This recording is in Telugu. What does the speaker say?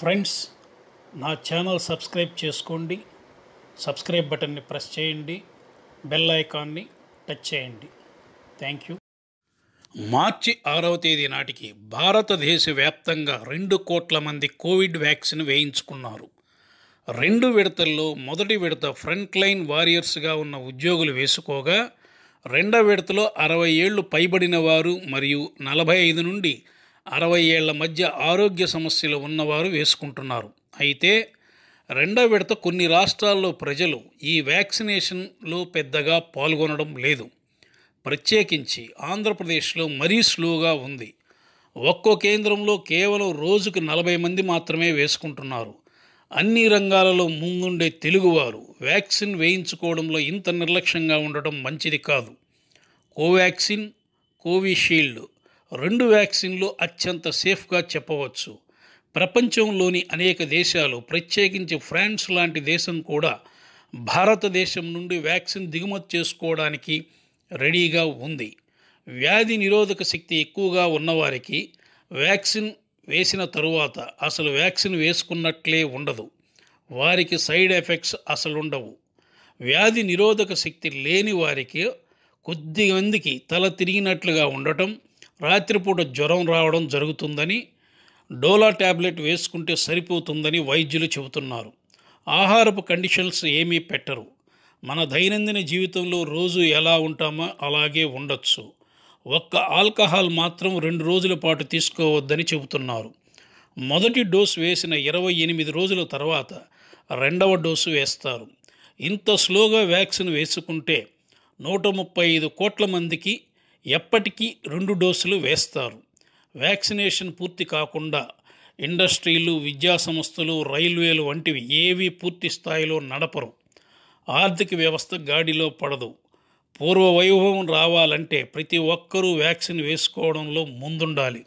ఫ్రెండ్స్ నా ఛానల్ సబ్స్క్రైబ్ చేసుకోండి సబ్స్క్రైబ్ బటన్ని ప్రెస్ చేయండి బెల్ ఐకాన్ని టచ్ చేయండి థ్యాంక్ యూ మార్చి ఆరవ తేదీ నాటికి భారతదేశ వ్యాప్తంగా రెండు కోట్ల మంది కోవిడ్ వ్యాక్సిన్ వేయించుకున్నారు రెండు విడతల్లో మొదటి విడత ఫ్రంట్ లైన్ వారియర్స్గా ఉన్న ఉద్యోగులు వేసుకోగా రెండవ విడతలో అరవై ఏళ్ళు పైబడిన వారు మరియు నలభై ఐదు నుండి అరవై ఏళ్ల మధ్య ఆరోగ్య సమస్యలు ఉన్నవారు వేసుకుంటున్నారు అయితే రెండో విడత కొన్ని రాష్ట్రాల్లో ప్రజలు ఈ వ్యాక్సినేషన్లో పెద్దగా పాల్గొనడం లేదు ప్రత్యేకించి ఆంధ్రప్రదేశ్లో మరీ స్లోగా ఉంది ఒక్కో కేంద్రంలో కేవలం రోజుకు నలభై మంది మాత్రమే వేసుకుంటున్నారు అన్ని రంగాలలో ముందుండే తెలుగువారు వ్యాక్సిన్ వేయించుకోవడంలో ఇంత నిర్లక్ష్యంగా ఉండటం మంచిది కాదు కోవాక్సిన్ కోవిషీల్డ్ రెండు వ్యాక్సిన్లు అత్యంత సేఫ్గా చెప్పవచ్చు ప్రపంచంలోని అనేక దేశాలు ప్రత్యేకించి ఫ్రాన్స్ లాంటి దేశం కూడా భారతదేశం నుండి వ్యాక్సిన్ దిగుమతి చేసుకోవడానికి రెడీగా ఉంది వ్యాధి నిరోధక శక్తి ఎక్కువగా ఉన్నవారికి వ్యాక్సిన్ వేసిన తరువాత అసలు వ్యాక్సిన్ వేసుకున్నట్లే ఉండదు వారికి సైడ్ ఎఫెక్ట్స్ అసలు ఉండవు వ్యాధి నిరోధక శక్తి లేని వారికి కొద్ది మందికి తల తిరిగినట్లుగా ఉండటం రాత్రిపూట జ్వరం రావడం జరుగుతుందని డోలా ట్యాబ్లెట్ వేసుకుంటే సరిపోతుందని వైద్యులు చెబుతున్నారు ఆహారపు కండిషన్స్ ఏమీ పెట్టరు మన దైనందిన జీవితంలో రోజు ఎలా ఉంటామో అలాగే ఉండొచ్చు ఒక్క ఆల్కహాల్ మాత్రం రెండు రోజుల పాటు తీసుకోవద్దని చెబుతున్నారు మొదటి డోసు వేసిన ఇరవై ఎనిమిది రోజుల తర్వాత రెండవ డోసు వేస్తారు ఇంత స్లోగా వ్యాక్సిన్ వేసుకుంటే నూట ముప్పై ఐదు కోట్ల మందికి ఎప్పటికీ రెండు డోసులు వేస్తారు వ్యాక్సినేషన్ పూర్తి కాకుండా ఇండస్ట్రీలు విద్యా సంస్థలు రైల్వేలు వంటివి ఏవి పూర్తి స్థాయిలో నడపరు ఆర్థిక వ్యవస్థ గాడిలో పడదు పూర్వ వైభవం రావాలంటే ప్రతి ఒక్కరూ వ్యాక్సిన్ వేసుకోవడంలో ముందుండాలి